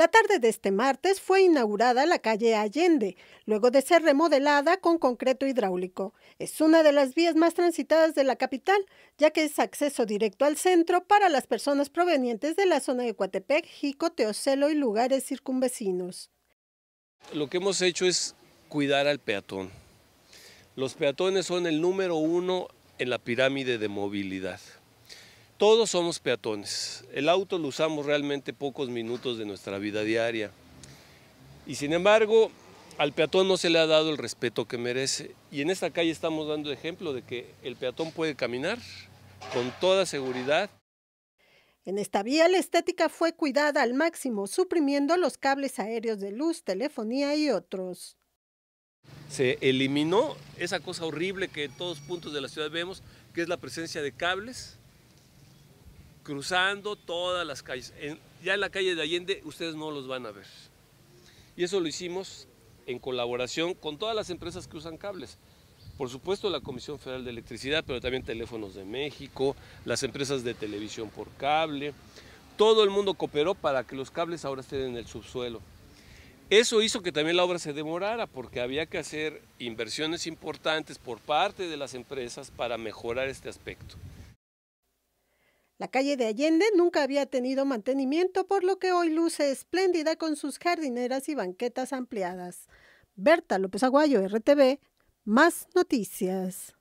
La tarde de este martes fue inaugurada la calle Allende, luego de ser remodelada con concreto hidráulico. Es una de las vías más transitadas de la capital, ya que es acceso directo al centro para las personas provenientes de la zona de Coatepec, Jico, Teocelo y lugares circunvecinos. Lo que hemos hecho es cuidar al peatón. Los peatones son el número uno en la pirámide de movilidad. Todos somos peatones. El auto lo usamos realmente pocos minutos de nuestra vida diaria. Y sin embargo, al peatón no se le ha dado el respeto que merece. Y en esta calle estamos dando ejemplo de que el peatón puede caminar con toda seguridad. En esta vía la estética fue cuidada al máximo, suprimiendo los cables aéreos de luz, telefonía y otros. Se eliminó esa cosa horrible que en todos puntos de la ciudad vemos, que es la presencia de cables cruzando todas las calles. ya en la calle de Allende ustedes no los van a ver. Y eso lo hicimos en colaboración con todas las empresas que usan cables. Por supuesto la Comisión Federal de Electricidad, pero también Teléfonos de México, las empresas de televisión por cable. Todo el mundo cooperó para que los cables ahora estén en el subsuelo. Eso hizo que también la obra se demorara porque había que hacer inversiones importantes por parte de las empresas para mejorar este aspecto. La calle de Allende nunca había tenido mantenimiento, por lo que hoy luce espléndida con sus jardineras y banquetas ampliadas. Berta López Aguayo, RTV, más noticias.